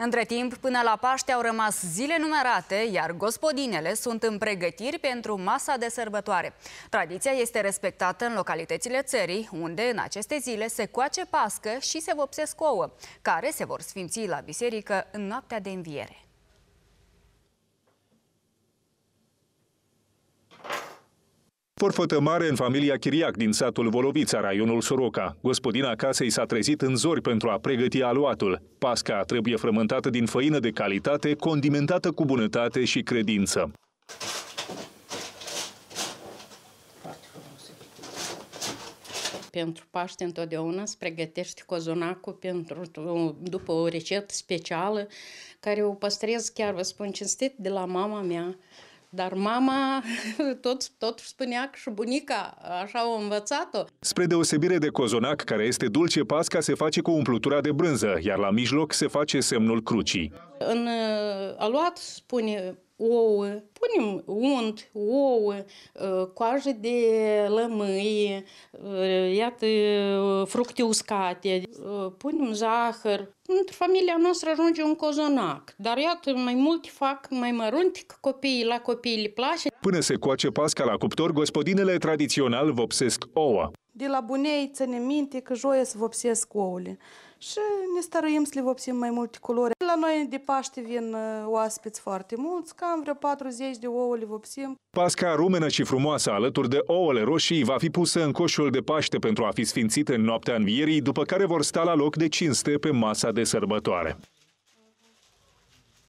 Între timp, până la Paște au rămas zile numerate, iar gospodinele sunt în pregătiri pentru masa de sărbătoare. Tradiția este respectată în localitățile țării, unde în aceste zile se coace pască și se vopsesc ouă, care se vor sfinți la biserică în noaptea de înviere. Forfătă mare în familia Chiriac din satul Volovița, raionul Soroca. Gospodina casei s-a trezit în zori pentru a pregăti aluatul. Pasca trebuie frământată din făină de calitate, condimentată cu bunătate și credință. Pentru Paște întotdeauna îți pregătești cozonacul pentru, după o rețetă specială care o păstrez, chiar vă spun cinstit, de la mama mea. Dar mama tot, tot spunea și bunica, așa o învățat-o. Spre deosebire de cozonac, care este dulce, pasca se face cu umplutura de brânză, iar la mijloc se face semnul crucii. În uh, aluat spune ouă, punem unt, ouă, uh, coajă de lămâie, uh, iată, uh, fructe uscate, punem zahăr. Într familia noastră ajunge un cozonac, dar iată, mai multe fac mai mărunt că copiii la copii le place. Până se coace pasca la cuptor, gospodinele tradițional vopsesc ouă de la bunei ține minte că joia să vopsesc ouăle. Și ne stărăim să le vopsim mai multe culori. La noi de Paște vin uh, oaspeți foarte mulți, cam vreo 40 de ouă le vopsim. Pasca rumenă și frumoasă alături de ouăle roșii va fi pusă în coșul de Paște pentru a fi sfințită în noaptea învierii, după care vor sta la loc de cinste pe masa de sărbătoare.